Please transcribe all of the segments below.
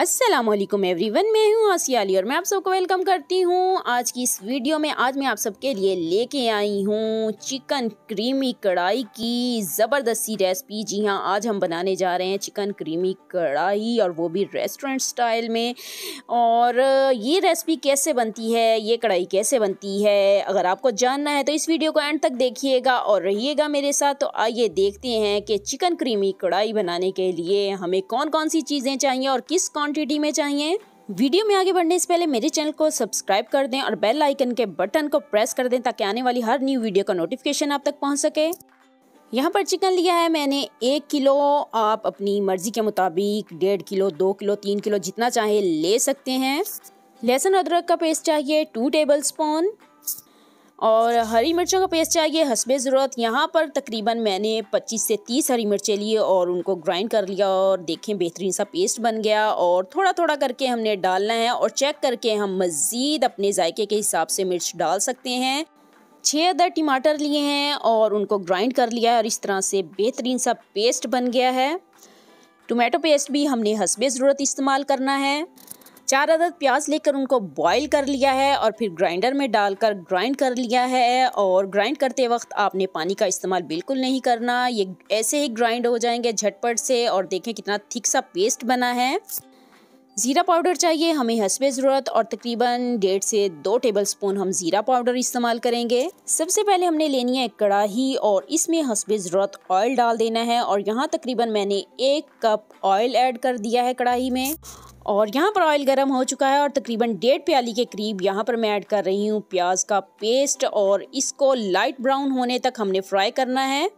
अस्सलाम वालेकुम एवरीवन मैं हूँ आसिया अली और मैं आप सबको वेलकम करती हूँ आज की इस वीडियो में आज मैं आप सबके लिए लेके आई हूँ चिकन क्रीमी कढ़ाई की ज़बरदस्ती रेसिपी जी हाँ आज हम बनाने जा रहे हैं चिकन क्रीमी कढ़ाई और वो भी रेस्टोरेंट स्टाइल में और ये रेसिपी कैसे बनती है ये कढ़ाई कैसे बनती है अगर आपको जानना है तो इस वीडियो को एंड तक देखिएगा और रहिएगा मेरे साथ तो आइए देखते हैं कि चिकन क्रीमी कढ़ाई बनाने के लिए हमें कौन कौन सी चीज़ें चाहिए और किस कौन क्वांटिटी में चाहिए वीडियो में आगे बढ़ने से पहले मेरे चैनल को सब्सक्राइब कर दें और बेल आइकन के बटन को प्रेस कर दें ताकि आने वाली हर न्यू वीडियो का नोटिफिकेशन आप तक पहुंच सके यहाँ पर चिकन लिया है मैंने एक किलो आप अपनी मर्ज़ी के मुताबिक डेढ़ किलो दो किलो तीन किलो जितना चाहे ले सकते हैं लहसुन अदरक का पेस्ट चाहिए टू टेबल स्पून और हरी मिर्चों का पेस्ट चाहिए हंसबे ज़रूरत यहाँ पर तकरीबन मैंने 25 से 30 हरी मिर्चें लिए और उनको ग्राइंड कर लिया और देखें बेहतरीन सा पेस्ट बन गया और थोड़ा थोड़ा करके हमने डालना है और चेक करके हम मज़ीद अपने जायके के हिसाब से मिर्च डाल सकते हैं छः अदर टमाटर लिए हैं और उनको ग्राइंड कर लिया है और इस तरह से बेहतरीन सा पेस्ट बन गया है टोमेटो पेस्ट भी हमने हंसबे ज़रूरत इस्तेमाल करना है चार अदद प्याज लेकर उनको बॉईल कर लिया है और फिर ग्राइंडर में डालकर ग्राइंड कर लिया है और ग्राइंड करते वक्त आपने पानी का इस्तेमाल बिल्कुल नहीं करना ये ऐसे ही ग्राइंड हो जाएंगे झटपट से और देखें कितना थिक सा पेस्ट बना है ज़ीरा पाउडर चाहिए हमें हंसवे ज़रूरत और तकरीबन डेढ़ से दो टेबल स्पून हम ज़ीरा पाउडर इस्तेमाल करेंगे सबसे पहले हमने लेनी है एक कढ़ाही और इसमें हंसवे ज़रूरत ऑयल डाल देना है और यहाँ तकरीबन मैंने एक कप ऑयल ऐड कर दिया है कढ़ाही में और यहाँ पर ऑयल गर्म हो चुका है और तकरीबन डेढ़ प्याली के करीब यहाँ पर मैं ऐड कर रही हूँ प्याज का पेस्ट और इसको लाइट ब्राउन होने तक हमने फ्राई करना है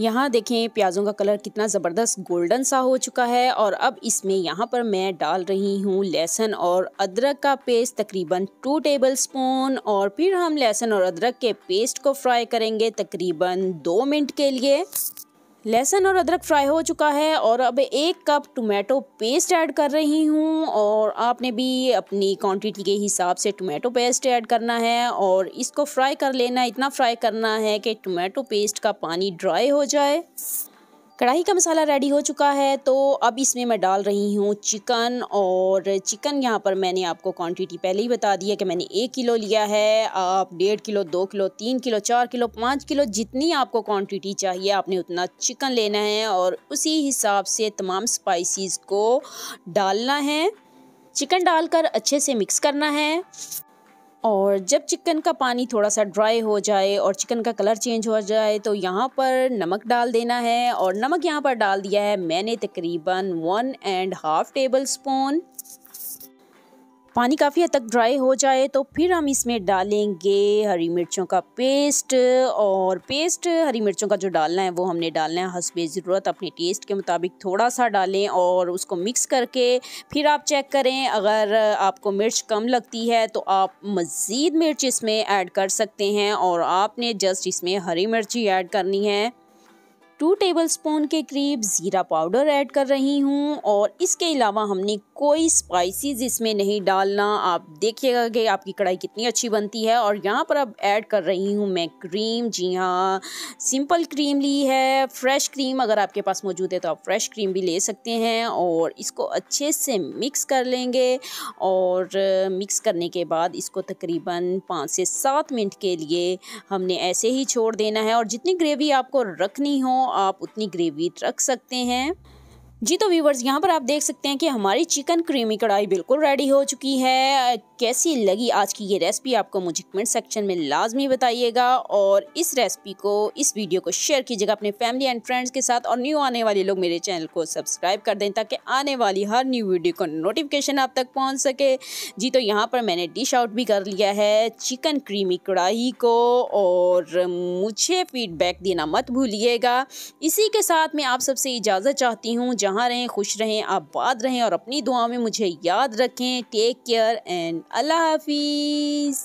यहाँ देखें प्याज़ों का कलर कितना ज़बरदस्त गोल्डन सा हो चुका है और अब इसमें यहाँ पर मैं डाल रही हूँ लहसुन और अदरक का पेस्ट तकरीबन टू टेबल स्पून और फिर हम लहसुन और अदरक के पेस्ट को फ्राई करेंगे तकरीबन दो मिनट के लिए लहसुन और अदरक फ्राई हो चुका है और अब एक कप टोमेटो पेस्ट ऐड कर रही हूँ और आपने भी अपनी क्वांटिटी के हिसाब से टोमेटो पेस्ट ऐड करना है और इसको फ्राई कर लेना इतना फ्राई करना है कि टोमेटो पेस्ट का पानी ड्राई हो जाए कढ़ाई का मसाला रेडी हो चुका है तो अब इसमें मैं डाल रही हूँ चिकन और चिकन यहाँ पर मैंने आपको क्वांटिटी पहले ही बता दी है कि मैंने एक किलो लिया है आप डेढ़ किलो दो किलो तीन किलो चार किलो पाँच किलो जितनी आपको क्वांटिटी चाहिए आपने उतना चिकन लेना है और उसी हिसाब से तमाम स्पाइसिस को डालना है चिकन डालकर अच्छे से मिक्स करना है और जब चिकन का पानी थोड़ा सा ड्राई हो जाए और चिकन का कलर चेंज हो जाए तो यहाँ पर नमक डाल देना है और नमक यहाँ पर डाल दिया है मैंने तकरीबन one and half tablespoon पानी काफ़ी हद तक ड्राई हो जाए तो फिर हम इसमें डालेंगे हरी मिर्चों का पेस्ट और पेस्ट हरी मिर्चों का जो डालना है वो हमने डालना है हसब ज़रूरत अपने टेस्ट के मुताबिक थोड़ा सा डालें और उसको मिक्स करके फिर आप चेक करें अगर आपको मिर्च कम लगती है तो आप मज़ीद मिर्च इसमें ऐड कर सकते हैं और आपने जस्ट इसमें हरी मिर्ची ऐड करनी है टू टेबलस्पून के करीब ज़ीरा पाउडर ऐड कर रही हूँ और इसके अलावा हमने कोई स्पाइसेस इसमें नहीं डालना आप देखिएगा कि आपकी कढ़ाई कितनी अच्छी बनती है और यहाँ पर अब ऐड कर रही हूँ मैं क्रीम जी हाँ सिंपल क्रीम ली है फ्रेश क्रीम अगर आपके पास मौजूद है तो आप फ्रेश क्रीम भी ले सकते हैं और इसको अच्छे से मिक्स कर लेंगे और मिक्स करने के बाद इसको तकरीबन पाँच से सात मिनट के लिए हमने ऐसे ही छोड़ देना है और जितनी ग्रेवी आपको रखनी हो आप उतनी ग्रेवी रख सकते हैं जी तो व्यूवर्स यहाँ पर आप देख सकते हैं कि हमारी चिकन क्रीमी कढ़ाई बिल्कुल रेडी हो चुकी है कैसी लगी आज की ये रेसिपी आपको मुझे कमेंट सेक्शन में लाजमी बताइएगा और इस रेसिपी को इस वीडियो को शेयर कीजिएगा अपने फैमिली एंड फ्रेंड्स के साथ और न्यू आने वाले लोग मेरे चैनल को सब्सक्राइब कर दें ताकि आने वाली हर न्यू वीडियो का नोटिफिकेशन आप तक पहुँच सके जी तो यहाँ पर मैंने डिश आउट भी कर लिया है चिकन क्रीमी कढ़ाई को और मुझे फीडबैक देना मत भूलिएगा इसी के साथ मैं आप सबसे इजाज़त चाहती हूँ जहाँ रहें खुश रहें आबाद रहें और अपनी दुआ में मुझे याद रखें टेक केयर एंड अल्लाह हाफिज़